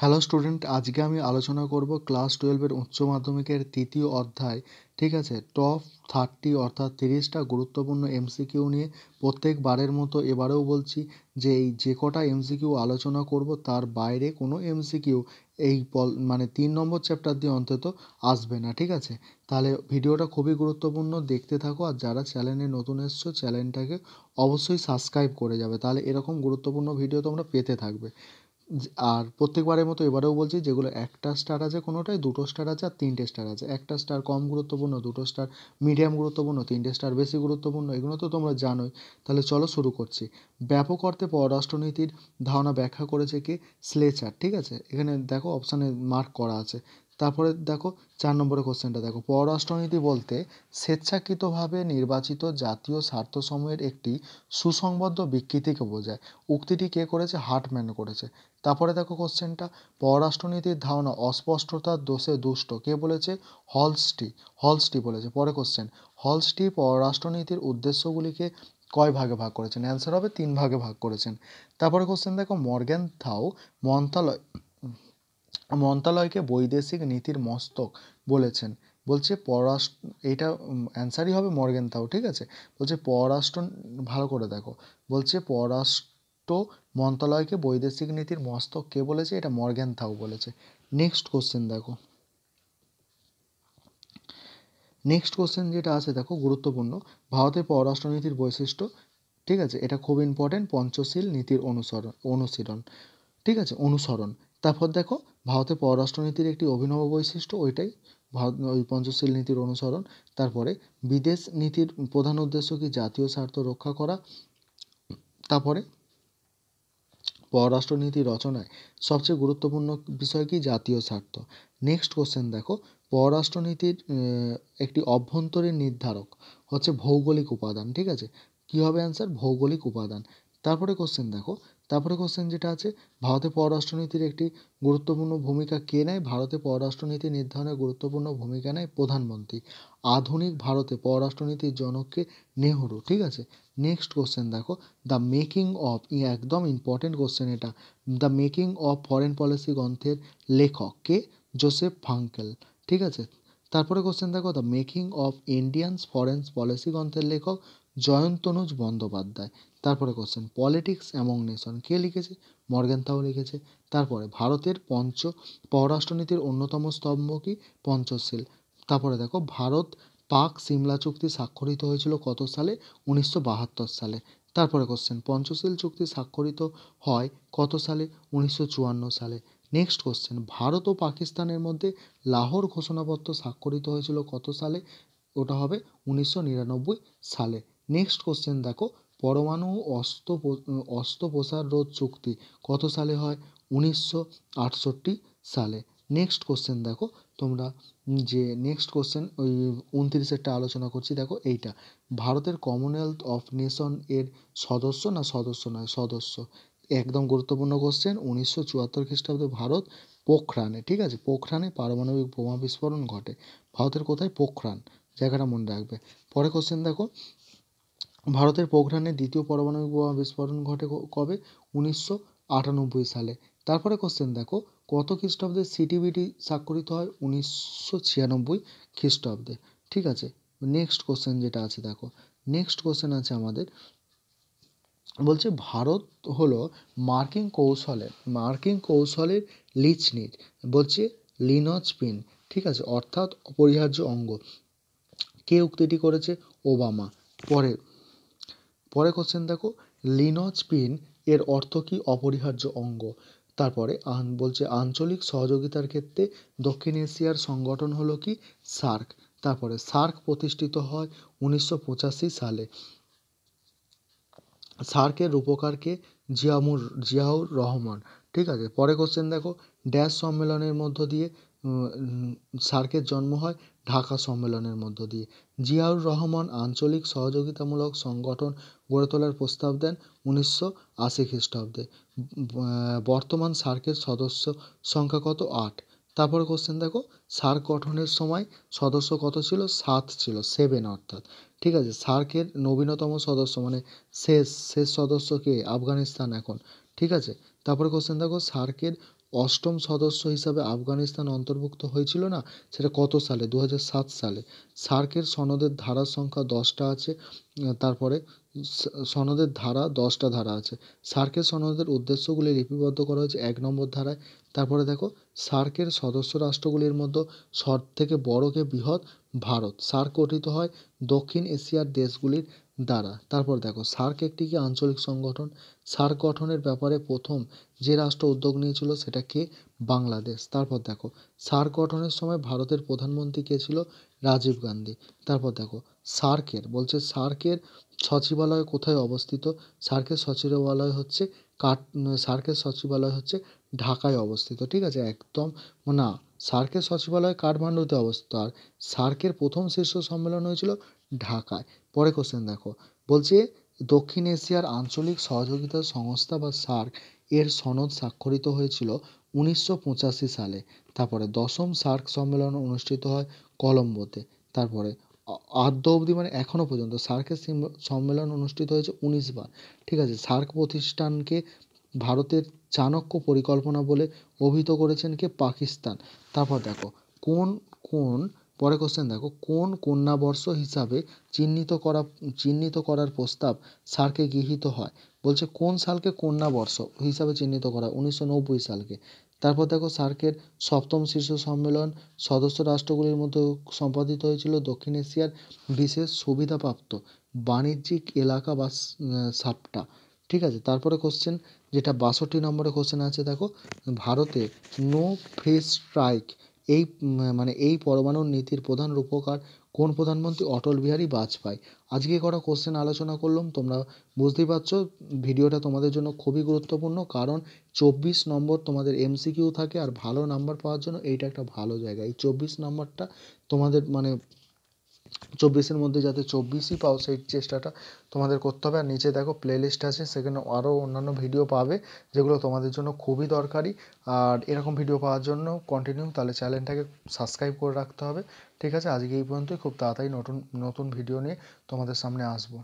hello student আজকে আমি আলোচনা করব ক্লাস টুয়েলভের উচ্চ মাধ্যমিকের তৃতীয় অধ্যায় ঠিক আছে টপ থার্টি অর্থাৎ তিরিশটা গুরুত্বপূর্ণ এমসিকিউ নিয়ে প্রত্যেকবারের মতো এবারেও বলছি যে এই যে কটা এমসিকিউ আলোচনা করব তার বাইরে কোনো এমসিকিউ এই মানে তিন নম্বর চ্যাপ্টার দিয়ে অন্তত আসবে না ঠিক আছে তাহলে ভিডিওটা খুবই গুরুত্বপূর্ণ দেখতে থাকো আর যারা চ্যানেলে নতুন এসছো চ্যানেলটাকে অবশ্যই সাবস্ক্রাইব করে যাবে তাহলে এরকম গুরুত্বপূর্ণ ভিডিও তোমরা পেতে থাকবে আর প্রত্যেকবারের মতো এবারেও বলছি যেগুলো একটা স্টার আছে কোনোটাই দুটো স্টার আছে আর তিনটে স্টার আছে একটা স্টার কম গুরুত্বপূর্ণ দুটো স্টার মিডিয়াম গুরুত্বপূর্ণ তিনটে স্টার বেশি গুরুত্বপূর্ণ এগুলো তো তোমরা জানোই তাহলে চলো শুরু করছি ব্যাপক অর্থে পররাষ্ট্রনীতির ধারণা ব্যাখ্যা করেছে কি স্লেচার ঠিক আছে এখানে দেখো অপশানে মার্ক করা আছে তারপরে দেখো চার নম্বরে কোশ্চেনটা দেখো পররাষ্ট্রনীতি বলতে স্বেচ্ছাকৃতভাবে নির্বাচিত জাতীয় স্বার্থসমূহের একটি সুসংবদ্ধ বিকৃতিকে বোঝায় উক্তিটি কে করেছে হার্টম্যান করেছে তারপরে দেখো কোশ্চেনটা পররাষ্ট্রনীতির ধারণা অস্পষ্টতার দোষে দুষ্ট কে বলেছে হলসটি হলসটি বলেছে পরে কোশ্চেন হলসটি পররাষ্ট্রনীতির উদ্দেশ্যগুলিকে কয় ভাগে ভাগ করেছেন অ্যান্সার হবে তিন ভাগে ভাগ করেছেন তারপরে কোশ্চেন দেখো মর্গ্যান থাও মন্ত্রালয় মন্ত্রালয়কে বৈদেশিক নীতির মস্তক বলেছেন বলছে পররাষ্ট্র এটা অ্যান্সারই হবে মর্গেন তাও ঠিক আছে বলছে পররাষ্ট্র ভালো করে দেখো বলছে পররাষ্ট্র মন্ত্রণালয়কে বৈদেশিক নীতির মস্তক কে বলেছে এটা মর্গেন মর্গেনথাও বলেছে নেক্সট কোশ্চেন দেখো নেক্সট কোশ্চেন যেটা আছে দেখো গুরুত্বপূর্ণ ভারতের পররাষ্ট্রনীতির বৈশিষ্ট্য ঠিক আছে এটা খুব ইম্পর্টেন্ট পঞ্চশীল নীতির অনুসরণ অনুশীলন ঠিক আছে অনুসরণ তারপর দেখো ভারতের পররাষ্ট্রনীতির একটি অভিনব বৈশিষ্ট্য ওইটাই ভারত ওই পঞ্চশীল নীতির অনুসরণ তারপরে বিদেশ নীতির প্রধান উদ্দেশ্য কি জাতীয় স্বার্থ রক্ষা করা তারপরে পররাষ্ট্রনীতি রচনায় সবচেয়ে গুরুত্বপূর্ণ বিষয় কি জাতীয় স্বার্থ নেক্সট কোশ্চেন দেখো পররাষ্ট্রনীতির একটি অভ্যন্তরীণ নির্ধারক হচ্ছে ভৌগোলিক উপাদান ঠিক আছে কী হবে অ্যান্সার ভৌগোলিক উপাদান তারপরে কোশ্চেন দেখো তারপরে কোশ্চেন যেটা আছে ভারতের পররাষ্ট্রনীতির একটি গুরুত্বপূর্ণ ভূমিকা কে নেয় ভারতে পররাষ্ট্রনীতি নির্ধারণে গুরুত্বপূর্ণ ভূমিকা নেয় প্রধানমন্ত্রী আধুনিক ভারতে পররাষ্ট্রনীতির জনককে নেহরু ঠিক আছে নেক্সট কোশ্চেন দেখো দ্য মেকিং অফ ই একদম ইম্পর্টেন্ট কোশ্চেন এটা the making of foreign policy গ্রন্থের লেখক কে জোসেফ ফাঙ্কেল ঠিক আছে তারপরে কোশ্চেন দেখো the making of Indian foreign policy গ্রন্থের লেখক জয়ন্তনুজ বন্দ্যোপাধ্যায় তারপরে কোশ্চেন পলিটিক্স অ্যামং নেশন কে লিখেছে তাও লিখেছে তারপরে ভারতের পঞ্চ পররাষ্ট্রনীতির অন্যতম স্তম্ভ কি পঞ্চশীল তারপরে দেখো ভারত পাক সিমলা চুক্তি স্বাক্ষরিত হয়েছিল কত সালে উনিশশো বাহাত্তর সালে তারপরে কোশ্চেন পঞ্চশীল চুক্তি স্বাক্ষরিত হয় কত সালে উনিশশো চুয়ান্ন সালে নেক্সট কোশ্চেন ভারত ও পাকিস্তানের মধ্যে লাহোর ঘোষণাপত্র স্বাক্ষরিত হয়েছিল কত সালে ওটা হবে উনিশশো নিরানব্বই সালে নেক্সট কোশ্চেন দেখো পরমাণু অস্ত্র অস্ত্র প্রসার রোধ চুক্তি কত সালে হয় উনিশশো আটষট্টি সালে নেক্সট কোশ্চেন দেখো তোমরা যে নেক্সট কোশ্চেন ওই উনত্রিশেরটা আলোচনা করছি দেখো এইটা ভারতের কমনওয়েলথ অফ নেশন এর সদস্য না সদস্য নয় সদস্য একদম গুরুত্বপূর্ণ কোশ্চেন উনিশশো চুয়াত্তর খ্রিস্টাব্দে ভারত পোখরানে ঠিক আছে পোখরানে পারমাণবিক বোমা বিস্ফোরণ ঘটে ভারতের কোথায় পোখরান জায়গাটা মনে রাখবে পরে কোশ্চেন দেখো ভারতের পোখরানের দ্বিতীয় পরমাণবিক বোমা বিস্ফোরণ ঘটে কবে উনিশশো আটানব্বই সালে তারপরে কোশ্চেন দেখো কত খ্রিস্টাব্দে সিটিভিটি স্বাক্ষরিত হয় উনিশশো ছিয়ানব্বই খ্রিস্টাব্দে ঠিক আছে নেক্সট কোশ্চেন যেটা আছে দেখো নেক্সট কোশ্চেন আছে আমাদের বলছে ভারত হলো মার্কিং কৌশলের মার্কিং কৌশলের লিচনিট বলছে লিনজ পিন ঠিক আছে অর্থাৎ অপরিহার্য অঙ্গ কে উক্তিটি করেছে ওবামা পরে পরে কোশ্চেন দেখো লিনজ পিন এর অর্থ কী অপরিহার্য অঙ্গ তারপরে আন বলছে আঞ্চলিক সহযোগিতার ক্ষেত্রে দক্ষিণ এশিয়ার সংগঠন হলো কি সার্ক তারপরে সার্ক প্রতিষ্ঠিত হয় উনিশশো সালে সার্কের রূপকারকে জিয়ামুর জিয়াউর রহমান ঠিক আছে পরে কোশ্চেন দেখো ড্যাশ সম্মেলনের মধ্য দিয়ে সার্কের জন্ম হয় ঢাকা সম্মেলনের মধ্য দিয়ে জিয়াউর রহমান আঞ্চলিক সহযোগিতামূলক সংগঠন গড়ে তোলার প্রস্তাব দেন উনিশশো আশি খ্রিস্টাব্দে বর্তমান সার্কের সদস্য সংখ্যা কত আট তারপর কোশ্চেন দেখো সার্ক গঠনের সময় সদস্য কত ছিল সাত ছিল সেভেন অর্থাৎ ঠিক আছে সার্কের নবীনতম সদস্য মানে শেষ শেষ সদস্য কে আফগানিস্তান এখন ঠিক আছে তারপর কোশ্চেন দেখো সার্কের অষ্টম সদস্য হিসাবে আফগানিস্তান অন্তর্ভুক্ত হয়েছিল না সেটা কত সালে দু হাজার সাত সালে সার্কের সনদের ধারা সংখ্যা দশটা আছে তারপরে সনদের ধারা দশটা ধারা আছে সার্কের সনদের উদ্দেশ্যগুলি লিপিবদ্ধ করা হয়েছে এক নম্বর ধারায় তারপরে দেখো সার্কের সদস্য রাষ্ট্রগুলির মধ্যে সব থেকে বড়কে বৃহৎ ভারত সার্ক গঠিত হয় দক্ষিণ এশিয়ার দেশগুলির দ্বারা তারপর দেখো সার্ক একটি কি আঞ্চলিক সংগঠন সার্ক গঠনের ব্যাপারে প্রথম যে রাষ্ট্র উদ্যোগ নিয়েছিল সেটা কে বাংলাদেশ তারপর দেখো সার্ক গঠনের সময় ভারতের প্রধানমন্ত্রী কে ছিল রাজীব গান্ধী তারপর দেখো সার্কের বলছে সার্কের সচিবালয় কোথায় অবস্থিত সার্কের সচিবালয় হচ্ছে কাট সার্কের সচিবালয় হচ্ছে ঢাকায় অবস্থিত ঠিক আছে একদম না সার্কের সচিবালয় কাঠমান্ডুতে অবস্থিত আর সার্কের প্রথম শীর্ষ সম্মেলন হয়েছিল ঢাকায় পরে কোশ্চেন দেখো বলছে দক্ষিণ এশিয়ার আঞ্চলিক সহযোগিতা সংস্থা বা সার্ক এর সনদ স্বাক্ষরিত হয়েছিল উনিশশো পঁচাশি সালে তারপরে দশম সার্ক সম্মেলন অনুষ্ঠিত হয় কলম্বোতে তারপরে আদ্য অবধি মানে এখনও পর্যন্ত সার্কের সম্মেলন অনুষ্ঠিত হয়েছে উনিশবার ঠিক আছে সার্ক প্রতিষ্ঠানকে ভারতের চাণক্য পরিকল্পনা বলে অভিহিত করেছেন কে পাকিস্তান তারপর দেখো কোন কোন পরে কোশ্চেন দেখো কোন কন্যাবর্ষ হিসাবে চিহ্নিত করা চিহ্নিত করার প্রস্তাব সার্কে গৃহীত হয় বলছে কোন সালকে কন্যাবর্ষ হিসাবে চিহ্নিত করা উনিশশো নব্বই সালকে তারপর দেখো সার্কের সপ্তম শীর্ষ সম্মেলন সদস্য রাষ্ট্রগুলির মধ্যে সম্পাদিত হয়েছিল দক্ষিণ এশিয়ার বিশেষ সুবিধাপ্রাপ্ত বাণিজ্যিক এলাকা বা সাপটা ঠিক আছে তারপরে কোশ্চেন যেটা বাষট্টি নম্বরে কোশ্চেন আছে দেখো ভারতে নো ফ্রি স্ট্রাইক এই মানে এই পরমাণুর নীতির প্রধান রূপকার কোন প্রধানমন্ত্রী অটল বিহারী বাজপেয়ী আজকে কটা কোশ্চেন আলোচনা করলাম তোমরা বুঝতেই পারছো ভিডিওটা তোমাদের জন্য খুবই গুরুত্বপূর্ণ কারণ চব্বিশ নম্বর তোমাদের এমসিকিউ থাকে আর ভালো নাম্বার পাওয়ার জন্য এইটা একটা ভালো জায়গা এই চব্বিশ নম্বরটা তোমাদের মানে চব্বিশের মধ্যে যাতে চব্বিশই পাও সেই চেষ্টাটা তোমাদের করতে হবে আর নিচে দেখো প্লেলিস্ট আছে সেখানে আরও অন্যান্য ভিডিও পাবে যেগুলো তোমাদের জন্য খুবই দরকারি আর এরকম ভিডিও পাওয়ার জন্য কন্টিনিউ তাহলে চ্যানেলটাকে সাবস্ক্রাইব করে রাখতে হবে ঠিক আছে আজকে এই পর্যন্তই খুব তাড়াতাড়ি নতুন নতুন ভিডিও নিয়ে তোমাদের সামনে আসবো